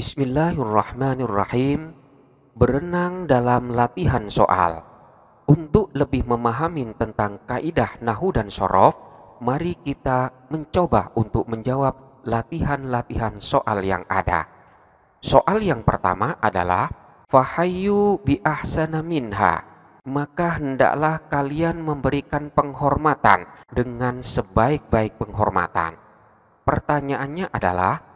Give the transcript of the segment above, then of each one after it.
Bismillahirrahmanirrahim berenang dalam latihan soal. Untuk lebih memahami tentang kaidah nahu dan sorof, mari kita mencoba untuk menjawab latihan-latihan soal yang ada. Soal yang pertama adalah Fahayu bi ahsana minha maka hendaklah kalian memberikan penghormatan dengan sebaik-baik penghormatan. Pertanyaannya adalah,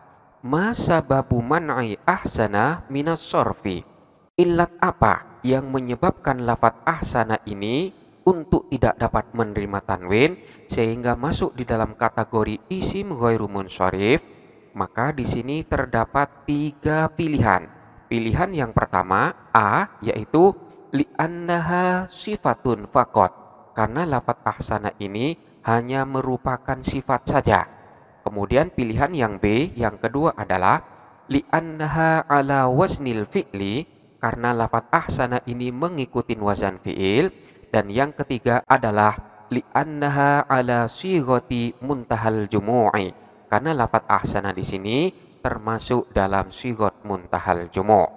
Masababu sababu man'i ahsana minas sorfi. Ilat apa yang menyebabkan lafat ahsana ini untuk tidak dapat menerima tanwin sehingga masuk di dalam kategori isim ghairu munsharif? Maka di sini terdapat tiga pilihan. Pilihan yang pertama A yaitu annaha sifatun fakot. Karena lafat ahsana ini hanya merupakan sifat saja Kemudian pilihan yang B yang kedua adalah li annaha ala waznil fi'li karena lafat ahsana ini mengikuti wazan fi'il dan yang ketiga adalah li annaha ala sighati muntahal jumu'i karena lafat ahsana di sini termasuk dalam sigot muntahal jumu.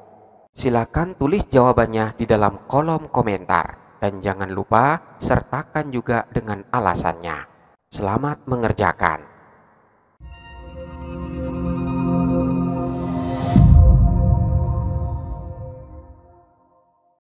Silakan tulis jawabannya di dalam kolom komentar dan jangan lupa sertakan juga dengan alasannya. Selamat mengerjakan.